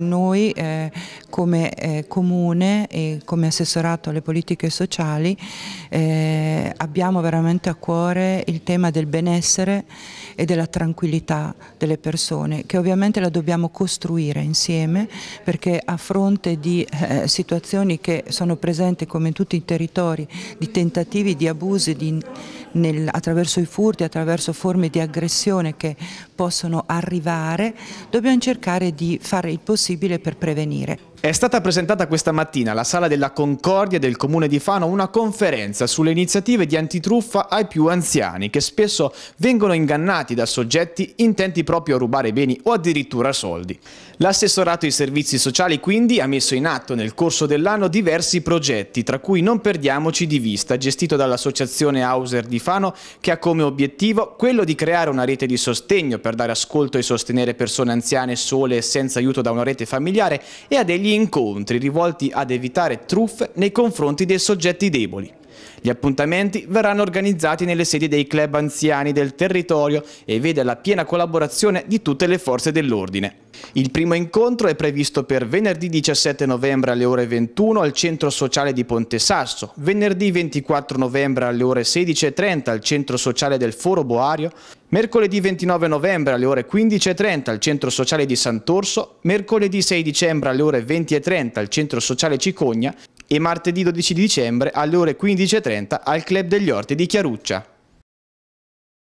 Noi eh, come eh, Comune e come Assessorato alle politiche sociali eh, abbiamo veramente a cuore il tema del benessere e della tranquillità delle persone che ovviamente la dobbiamo costruire insieme perché a fronte di eh, situazioni che sono presenti come in tutti i territori di tentativi di abusi di, nel, attraverso i furti, attraverso forme di aggressione che possono arrivare, dobbiamo cercare di fare il possibile per prevenire. È stata presentata questa mattina alla Sala della Concordia del Comune di Fano una conferenza sulle iniziative di antitruffa ai più anziani che spesso vengono ingannati da soggetti intenti proprio a rubare beni o addirittura soldi. L'assessorato ai servizi sociali quindi ha messo in atto nel corso dell'anno diversi progetti tra cui Non perdiamoci di vista gestito dall'associazione Hauser di Fano che ha come obiettivo quello di creare una rete di sostegno per per dare ascolto e sostenere persone anziane sole e senza aiuto da una rete familiare e a degli incontri rivolti ad evitare truffe nei confronti dei soggetti deboli. Gli appuntamenti verranno organizzati nelle sedi dei club anziani del territorio e vede la piena collaborazione di tutte le forze dell'ordine. Il primo incontro è previsto per venerdì 17 novembre alle ore 21 al Centro Sociale di Ponte Sasso, venerdì 24 novembre alle ore 16.30 al Centro Sociale del Foro Boario, mercoledì 29 novembre alle ore 15.30 al Centro Sociale di Sant'Orso, mercoledì 6 dicembre alle ore 20.30 al Centro Sociale Cicogna e martedì 12 dicembre alle ore 15.30 al Club degli Orti di Chiaruccia.